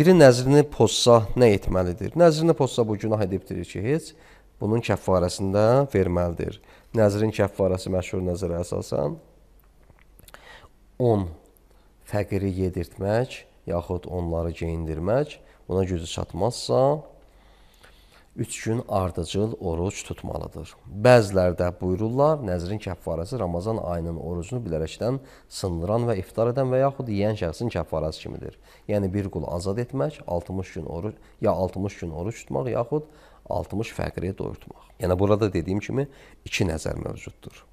Biri nəzrini pozsa nə etməlidir? Nəzrini pozsa bu günah edibdir ki, heç bunun kəffarəsini də verməlidir. Nəzrin kəffarəsi məşhur nəzərə əsasən 10 fəqiri yedirtmək, yaxud onları geyindirmək, buna gücü çatmazsa, üç gün ardıcıl oruç tutmalıdır. Bəzilərdə buyururlar, nəzrin kəffarəsi Ramazan ayının orucunu bilərəkdən sındıran və iftar edən və yaxud yeyən şəxsin kəffarəsi kimidir. Yəni bir qul azad etmək, 60 gün oruc ya 60 gün oruc tutmaq yaxud 60 fəqri doyurtmaq. Yəni burada dediyim kimi iki nəzər mövcuddur.